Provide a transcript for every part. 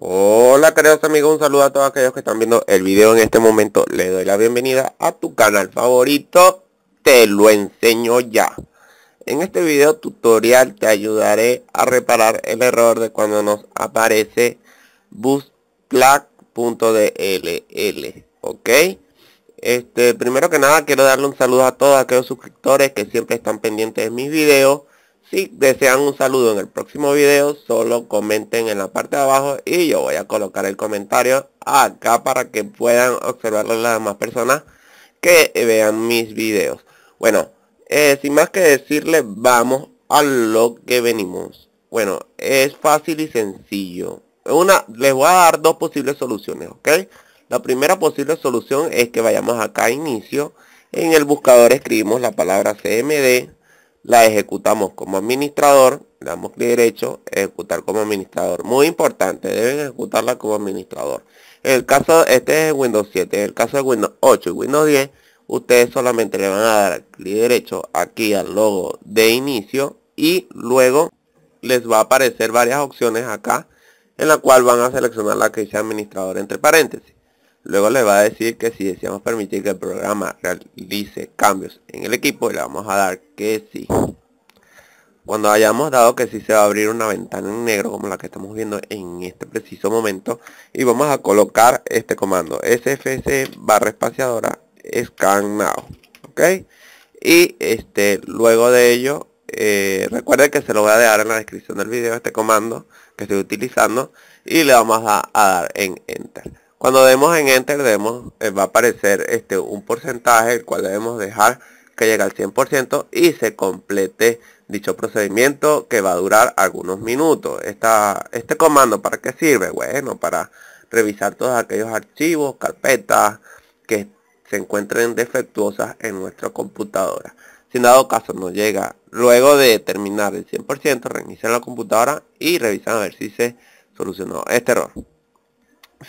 Hola queridos amigos, un saludo a todos aquellos que están viendo el video en este momento. Le doy la bienvenida a tu canal favorito, te lo enseño ya. En este video tutorial te ayudaré a reparar el error de cuando nos aparece busplac.dll, ¿ok? Este, primero que nada quiero darle un saludo a todos aquellos suscriptores que siempre están pendientes de mis videos si desean un saludo en el próximo video, solo comenten en la parte de abajo y yo voy a colocar el comentario acá para que puedan observarlo las demás personas que vean mis videos. Bueno, eh, sin más que decirles, vamos a lo que venimos. Bueno, es fácil y sencillo. Una, les voy a dar dos posibles soluciones, ¿ok? La primera posible solución es que vayamos acá a inicio. En el buscador escribimos la palabra CMD la ejecutamos como administrador, le damos clic derecho, ejecutar como administrador. Muy importante, deben ejecutarla como administrador. En el caso, este es Windows 7, en el caso de Windows 8 y Windows 10, ustedes solamente le van a dar clic derecho aquí al logo de inicio y luego les va a aparecer varias opciones acá en la cual van a seleccionar la que dice administrador entre paréntesis. Luego le va a decir que si deseamos permitir que el programa realice cambios en el equipo, le vamos a dar que sí. Cuando hayamos dado que sí, se va a abrir una ventana en negro como la que estamos viendo en este preciso momento. Y vamos a colocar este comando sfc barra espaciadora scan now. Y este, luego de ello, eh, que se lo voy a dejar en la descripción del video este comando que estoy utilizando. Y le vamos a dar en enter. Cuando demos en Enter vemos eh, va a aparecer este, un porcentaje, el cual debemos dejar que llegue al 100% y se complete dicho procedimiento que va a durar algunos minutos. Esta, este comando, ¿para qué sirve? Bueno, para revisar todos aquellos archivos, carpetas que se encuentren defectuosas en nuestra computadora. Si en dado caso no llega, luego de terminar el 100%, reiniciar la computadora y revisar a ver si se solucionó este error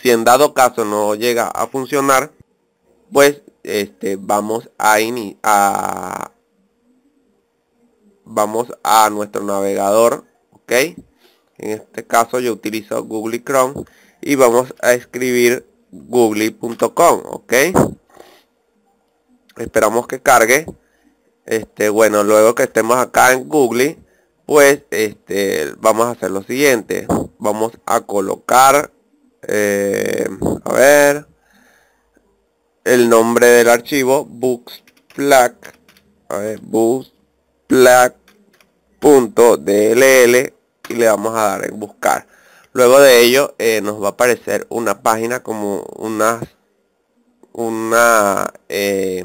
si en dado caso no llega a funcionar, pues este, vamos a, a vamos a nuestro navegador, ok. En este caso yo utilizo Google Chrome y vamos a escribir google.com, ok. Esperamos que cargue. Este, bueno, luego que estemos acá en Google, pues este, vamos a hacer lo siguiente. Vamos a colocar eh, a ver, el nombre del archivo, books black a ver, books punto dll y le vamos a dar en buscar luego de ello eh, nos va a aparecer una página como unas una eh,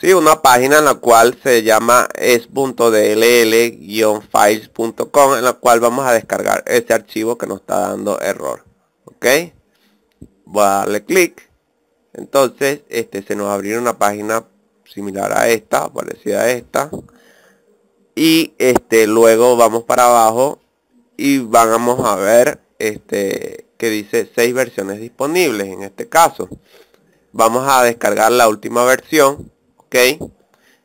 Sí, una página en la cual se llama es.dll-files.com en la cual vamos a descargar ese archivo que nos está dando error. ¿Ok? Voy a darle clic. Entonces, este se nos abrió una página similar a esta, parecida a esta. Y este luego vamos para abajo y vamos a ver este que dice seis versiones disponibles en este caso. Vamos a descargar la última versión ok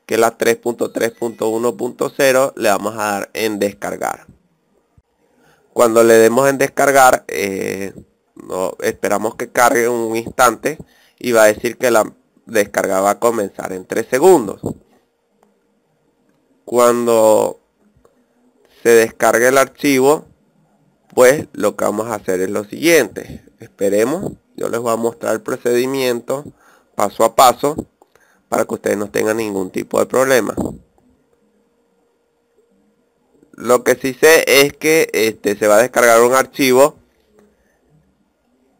que la 3.3.1.0 le vamos a dar en descargar cuando le demos en descargar eh, no, esperamos que cargue un instante y va a decir que la descarga va a comenzar en tres segundos cuando se descargue el archivo pues lo que vamos a hacer es lo siguiente esperemos yo les voy a mostrar el procedimiento paso a paso para que ustedes no tengan ningún tipo de problema lo que sí sé es que este se va a descargar un archivo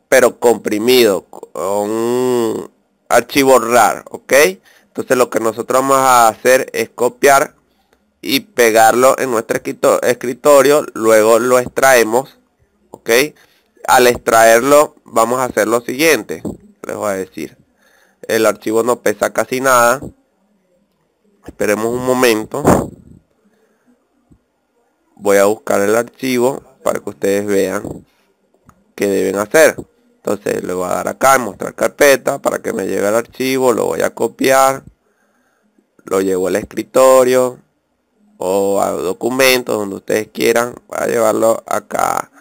pero comprimido un archivo RAR ok entonces lo que nosotros vamos a hacer es copiar y pegarlo en nuestro escritorio luego lo extraemos ok al extraerlo vamos a hacer lo siguiente les voy a decir el archivo no pesa casi nada esperemos un momento voy a buscar el archivo para que ustedes vean qué deben hacer entonces le voy a dar acá mostrar carpeta para que me llegue el archivo lo voy a copiar lo llevo al escritorio o a documentos donde ustedes quieran voy a llevarlo acá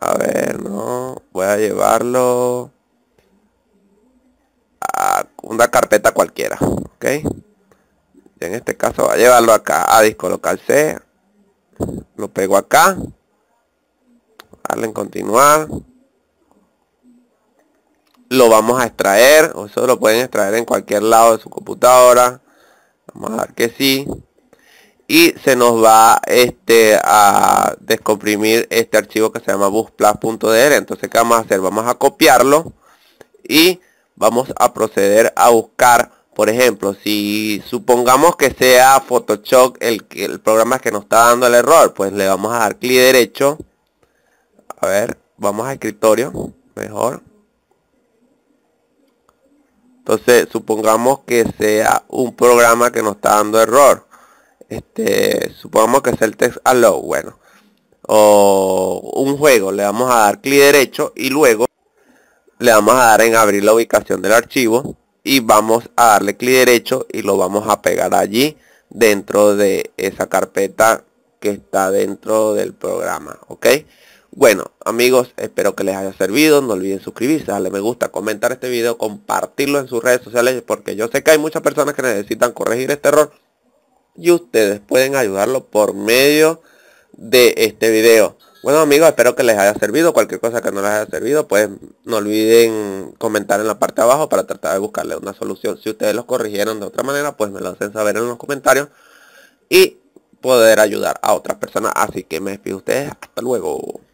a ver no voy a llevarlo una carpeta cualquiera, ¿ok? En este caso va a llevarlo acá, a disco local C, lo pego acá, darle en continuar, lo vamos a extraer, o eso lo pueden extraer en cualquier lado de su computadora, vamos a dar que sí, y se nos va este a descomprimir este archivo que se llama busplus.dr entonces qué vamos a hacer vamos a copiarlo y vamos a proceder a buscar por ejemplo, si supongamos que sea Photoshop el, el, programa que nos está dando el error, pues le vamos a dar clic derecho. A ver, vamos a escritorio, mejor. Entonces, supongamos que sea un programa que nos está dando error. Este, supongamos que sea el text allow, bueno. O un juego, le vamos a dar clic derecho y luego le vamos a dar en abrir la ubicación del archivo y vamos a darle clic derecho y lo vamos a pegar allí dentro de esa carpeta que está dentro del programa ok bueno amigos espero que les haya servido no olviden suscribirse darle me gusta comentar este video compartirlo en sus redes sociales porque yo sé que hay muchas personas que necesitan corregir este error y ustedes pueden ayudarlo por medio de este video bueno amigos, espero que les haya servido. Cualquier cosa que no les haya servido, pues no olviden comentar en la parte de abajo para tratar de buscarle una solución. Si ustedes los corrigieron de otra manera, pues me lo hacen saber en los comentarios y poder ayudar a otras personas. Así que me despido ustedes. Hasta luego.